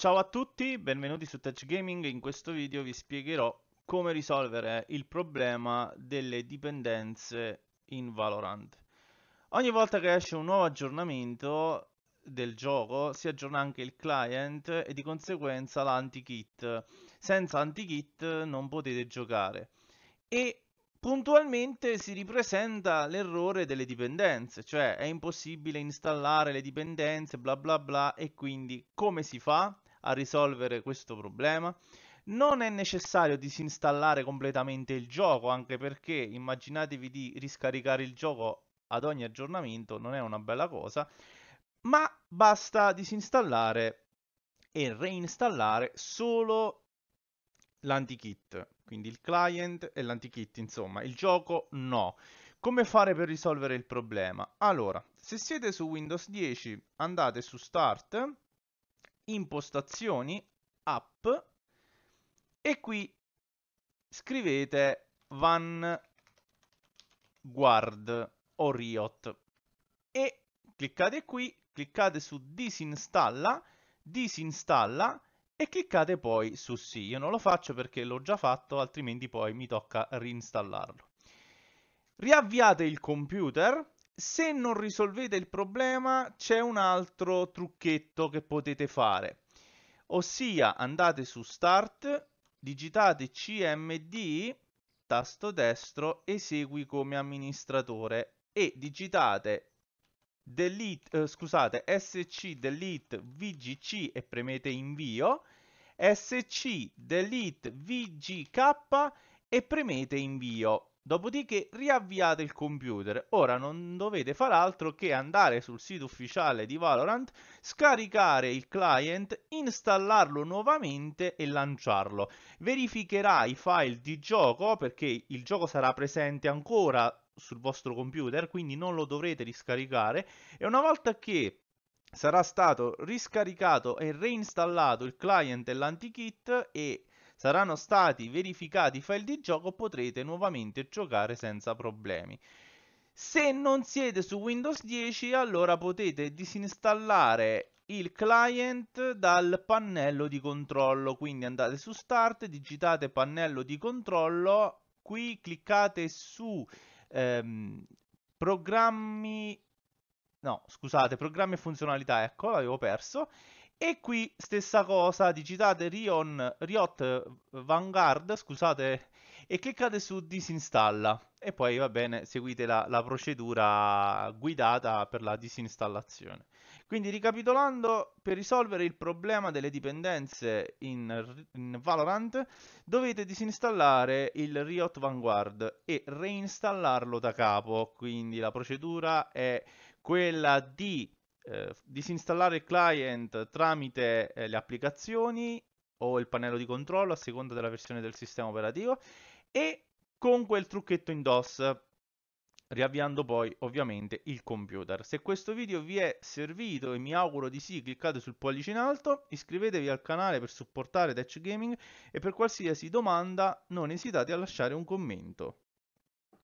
Ciao a tutti, benvenuti su Touch Gaming. In questo video vi spiegherò come risolvere il problema delle dipendenze in Valorant. Ogni volta che esce un nuovo aggiornamento del gioco si aggiorna anche il client e di conseguenza l'anti-kit. Senza anti-kit non potete giocare. E puntualmente si ripresenta l'errore delle dipendenze, cioè è impossibile installare le dipendenze, bla bla bla, e quindi come si fa? a risolvere questo problema. Non è necessario disinstallare completamente il gioco, anche perché immaginatevi di riscaricare il gioco ad ogni aggiornamento, non è una bella cosa, ma basta disinstallare e reinstallare solo l'antikit, quindi il client e l'antikit, insomma, il gioco no. Come fare per risolvere il problema? Allora, se siete su Windows 10 andate su Start, impostazioni, app e qui scrivete Vanguard o riot e cliccate qui, cliccate su disinstalla, disinstalla e cliccate poi su sì. Io non lo faccio perché l'ho già fatto, altrimenti poi mi tocca reinstallarlo. Riavviate il computer se non risolvete il problema c'è un altro trucchetto che potete fare, ossia andate su Start, digitate CMD, tasto destro, esegui come amministratore e digitate delete, eh, scusate, sc delete vgc e premete invio, sc delete vgk e premete invio. Dopodiché riavviate il computer. Ora non dovete far altro che andare sul sito ufficiale di Valorant, scaricare il client, installarlo nuovamente e lanciarlo. Verificherà i file di gioco perché il gioco sarà presente ancora sul vostro computer, quindi non lo dovrete riscaricare e una volta che sarà stato riscaricato e reinstallato il client e l'antikit e saranno stati verificati i file di gioco potrete nuovamente giocare senza problemi. Se non siete su Windows 10 allora potete disinstallare il client dal pannello di controllo, quindi andate su Start, digitate pannello di controllo, qui cliccate su ehm, programmi, no scusate, programmi e funzionalità, ecco l'avevo perso, e qui stessa cosa, digitate Rion, Riot Vanguard, scusate, e cliccate su disinstalla. E poi va bene, seguite la, la procedura guidata per la disinstallazione. Quindi ricapitolando, per risolvere il problema delle dipendenze in, in, Valorant dovete disinstallare il Riot Vanguard e reinstallarlo da capo, quindi la procedura è quella di eh, disinstallare il client tramite eh, le applicazioni o il pannello di controllo a seconda della versione del sistema operativo e con quel trucchetto in DOS riavviando poi ovviamente il computer. Se questo video vi è servito e mi auguro di sì, cliccate sul pollice in alto, iscrivetevi al canale per supportare Tech Gaming e per qualsiasi domanda non esitate a lasciare un commento.